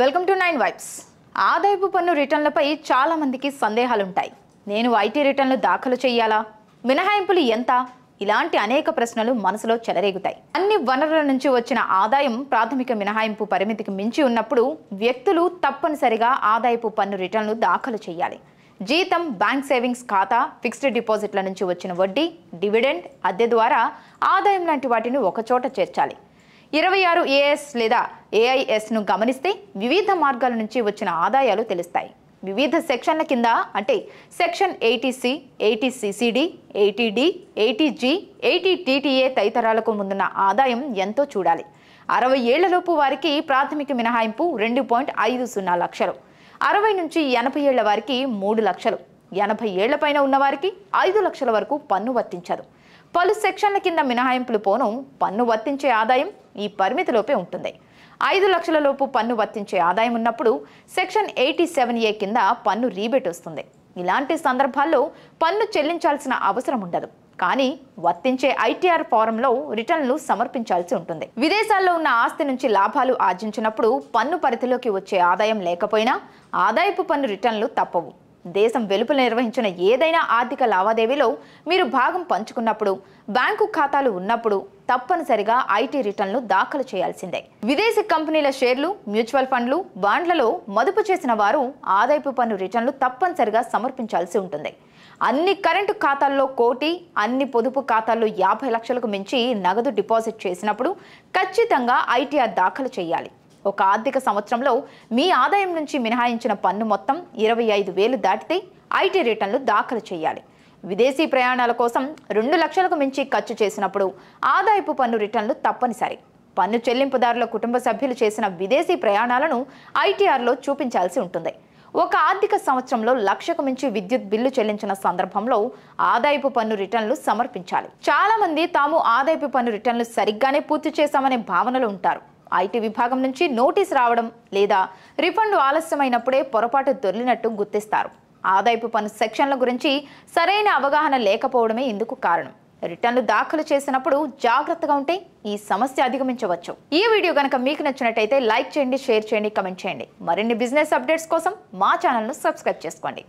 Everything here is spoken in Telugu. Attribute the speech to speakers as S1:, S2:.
S1: వెల్కమ్ టు నైన్ వైబ్స్ ఆదాయపు పన్ను రిటర్న్లపై చాలామందికి సందేహాలుంటాయి నేను ఐటీ రిటర్న్లు దాఖలు చేయాలా మినహాయింపులు ఎంత ఇలాంటి అనేక ప్రశ్నలు మనసులో చెలరేగుతాయి అన్ని వనరుల నుంచి వచ్చిన ఆదాయం ప్రాథమిక మినహాయింపు పరిమితికి మించి ఉన్నప్పుడు వ్యక్తులు తప్పనిసరిగా ఆదాయపు పన్ను రిటర్న్లు దాఖలు చేయాలి జీతం బ్యాంక్ సేవింగ్స్ ఖాతా ఫిక్స్డ్ డిపాజిట్ల నుంచి వచ్చిన వడ్డీ డివిడెండ్ అద్దె ద్వారా ఆదాయం లాంటి వాటిని ఒకచోట చేర్చాలి ఇరవై ఆరు ఏఎస్ లేదా ఏఐఎస్ను గమనిస్తే వివిధ మార్గాల నుంచి వచ్చిన ఆదాయాలు తెలుస్తాయి వివిధ సెక్షన్ల కింద అంటే section eighty C eighty CCD eighty D eighty G eighty TTA తదితరాలకు ముందున్న ఆదాయం ఎంతో చూడాలి అరవై ఏళ్లలోపు వారికి ప్రాథమిక మినహాయింపు రెండు పాయింట్ ఐదు సున్నా లక్షలు అరవై నుంచి ఎనభై ఏళ్ల వారికి మూడు లక్షలు ఎనభై ఏళ్లపైన పైన ఉన్నవారికి ఐదు లక్షల వరకు పన్ను వర్తించదు పలు సెక్షన్ల కింద మినహాయింపులు పోను పన్ను వర్తించే ఆదాయం ఈ పరిమితిలోపే ఉంటుంది ఐదు లక్షల లోపు పన్ను వర్తించే ఆదాయం ఉన్నప్పుడు సెక్షన్ ఎయిటీ సెవెన్ ఏ కింద పన్ను రీబేట్ వస్తుంది ఇలాంటి సందర్భాల్లో పన్ను చెల్లించాల్సిన అవసరం ఉండదు కానీ వర్తించే ఐటీఆర్ ఫారంలో రిటర్న్లు సమర్పించాల్సి ఉంటుంది విదేశాల్లో ఉన్న ఆస్తి నుంచి లాభాలు ఆర్జించినప్పుడు పన్ను పరిధిలోకి వచ్చే ఆదాయం లేకపోయినా ఆదాయపు పన్ను రిటర్న్లు తప్పవు దేశం వెలుపల నిర్వహించిన ఏదైనా ఆర్థిక లావాదేవీలో మీరు భాగం పంచుకున్నప్పుడు బ్యాంకు ఖాతాలు ఉన్నప్పుడు తప్పనిసరిగా ఐటీ రిటర్న్లు దాఖలు చేయాల్సిందే విదేశీ కంపెనీల షేర్లు మ్యూచువల్ ఫండ్లు బాండ్లలో మదుపు చేసిన వారు ఆదాయపు పన్ను రిటర్న్లు తప్పనిసరిగా సమర్పించాల్సి ఉంటుంది అన్ని కరెంటు ఖాతాల్లో కోటి అన్ని పొదుపు ఖాతాల్లో యాభై లక్షలకు మించి నగదు డిపాజిట్ చేసినప్పుడు ఖచ్చితంగా ఐటీఆర్ దాఖలు చేయాలి ఒక ఆర్థిక సంవత్సరంలో మీ ఆదాయం నుంచి మినహాయించిన పన్ను మొత్తం ఇరవై ఐదు వేలు దాటితే ఐటీ రిటర్న్లు దాఖలు చేయాలి విదేశీ ప్రయాణాల కోసం రెండు లక్షలకు మించి ఖర్చు చేసినప్పుడు ఆదాయపు పన్ను రిటర్న్లు తప్పనిసరి పన్ను చెల్లింపుదారుల కుటుంబ సభ్యులు చేసిన విదేశీ ప్రయాణాలను ఐటీఆర్లో చూపించాల్సి ఉంటుంది ఒక ఆర్థిక సంవత్సరంలో లక్షకు మించి విద్యుత్ బిల్లు చెల్లించిన సందర్భంలో ఆదాయపు పన్ను రిటర్న్లు సమర్పించాలి చాలామంది తాము ఆదాయపు పన్ను రిటర్న్లు సరిగ్గానే పూర్తి చేశామనే భావనలు ఉంటారు ఐటీ విభాగం నుంచి నోటీస్ రావడం లేదా రిఫండ్ ఆలస్యమైనప్పుడే పొరపాటు దొర్లినట్టు గుర్తిస్తారు ఆదాయపు పన్ను సెక్షన్ల గురించి సరైన అవగాహన లేకపోవడమే ఇందుకు కారణం రిటర్న్లు దాఖలు చేసినప్పుడు జాగ్రత్తగా ఉంటే ఈ సమస్య అధిగమించవచ్చు ఈ వీడియో కనుక మీకు నచ్చినట్టయితే లైక్ చేయండి షేర్ చేయండి కమెంట్ చేయండి మరిన్ని బిజినెస్ అప్డేట్స్ కోసం మా ఛానల్ను సబ్స్క్రైబ్ చేసుకోండి